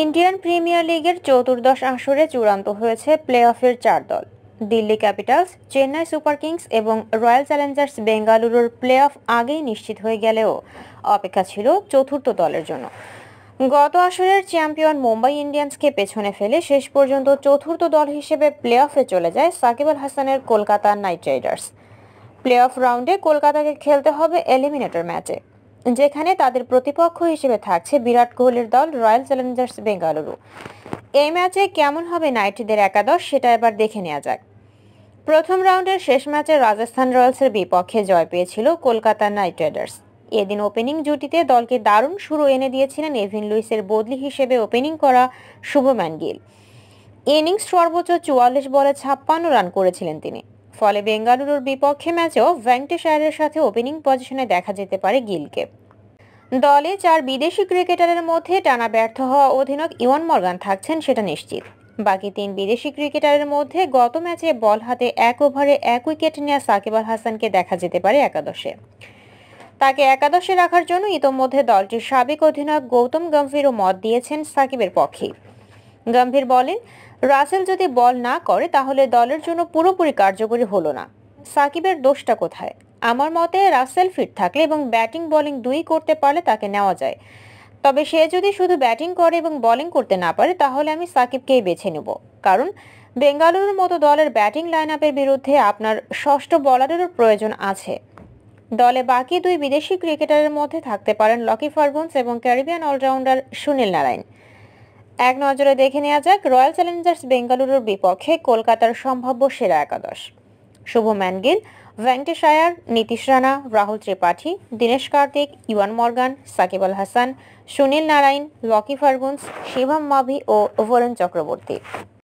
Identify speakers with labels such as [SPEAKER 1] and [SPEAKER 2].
[SPEAKER 1] Indian premier লিগের চতুর্দশ আসরে চূড়ান্ত হয়েছে প্লে অফের চার দল Delhi Capitals Chennai Super Kings এবং রয়্যাল চ্যালেঞ্জার্স বেঙ্গালুরুর প্লে অফ আগেই নিশ্চিত হয়ে গেলেও অপেক্ষা ছিল চতুর্থ দলের জন্য গত আসরের চ্যাম্পিয়ন মুম্বাই ইন্ডিয়ান্সকে পেছনে ফেলে শেষ পর্যন্ত চতুর্থ দল হিসেবে প্লে অফে চলে যায় সাকিব আল হাসানের Kolkata Knight Riders play off রাউন্ডে কলকাতাকে খেলতে হবে এলিমিনেটর ম্যাচে যেখানে তাদের প্রতিপক্ষ হিসেবে থাকছে বিরাট কোহলির দল রয়্যাল চ্যালেঞ্জার্স বেঙ্গালুরু এই ম্যাচে কেমন হবে নাইটদের একাদশ সেটা এবার দেখে নেওয়া যাক প্রথম রাউন্ডের শেষ ম্যাচে রাজস্থান রয়্যালসের বিপক্ষে জয় পেয়েছিল কলকাতা নাইট রাইডার্স এদিন ওপেনিং জুটিতে দলকে দারুণ শুরু এনে দিয়েছিলেন এভিন লুইসের বদলি হিসেবে ওপেনিং করা শুভম্যান গিল ইনিংস সর্বোচ্চ চুয়াল্লিশ বলে ছাপ্পান্ন রান করেছিলেন তিনি ফলে বেঙ্গালুরুর বিপক্ষে ম্যাচেও ভ্যাঙ্কটেশায়ারের সাথে ওপেনিং পজিশনে দেখা যেতে পারে গিলকে দলে চার বিদেশি ক্রিকেটারের মধ্যে টানা ব্যর্থ হওয়া অধিনায়ক ইওয়ান মর্গান থাকছেন সেটা নিশ্চিত বাকি তিন বিদেশি ক্রিকেটারের মধ্যে গত ম্যাচে বল হাতে এক ওভারে এক উইকেট নেওয়া সাকিব আল হাসানকে দেখা যেতে পারে একাদশে তাকে একাদশে রাখার জন্য ইতোমধ্যে দলটির সাবেক অধিনায়ক গৌতম গম্ভীরও মত দিয়েছেন সাকিবের পক্ষে গম্ভীর বলেন রাসেল যদি বল না করে তাহলে দলের জন্য পুরোপুরি কার্যকরী হলো না সাকিবের দোষটা কোথায় আমার মতে রাসেল ফিট থাকলে এবং ব্যাটিং বোলিং দুই করতে পারলে তাকে নেওয়া যায় তবে সে যদি শুধু ব্যাটিং করে এবং বোলিং করতে না পারে তাহলে আমি সাকিবকেই বেছে নেব কারণ বেঙ্গালুরুর মতো দলের ব্যাটিং লাইন আপের বিরুদ্ধে আপনার ষষ্ঠ বলারেরও প্রয়োজন আছে দলে বাকি দুই বিদেশি ক্রিকেটারের মধ্যে থাকতে পারেন লকি ফার্গুন্স এবং ক্যারিবিয়ান অলরাউন্ডার সুনীল নারায়ণ এক নজরে দেখে নেওয়া যাক রয়্যাল চ্যালেঞ্জার্স বেঙ্গালুরুর বিপক্ষে কলকাতার সম্ভাব্য সেরা একাদশ শুভ ম্যানগিল ভেঙ্কটেশ আয়ার নীতিশ রানা রাহুল ত্রিপাঠী দীনেশ কার্তিক ইওয়ান মর্গান সাকিব আল হাসান সুনীল নারায়ণ লকি ফার্গুন্স শিবম মাভি ও ওভরণ চক্রবর্তী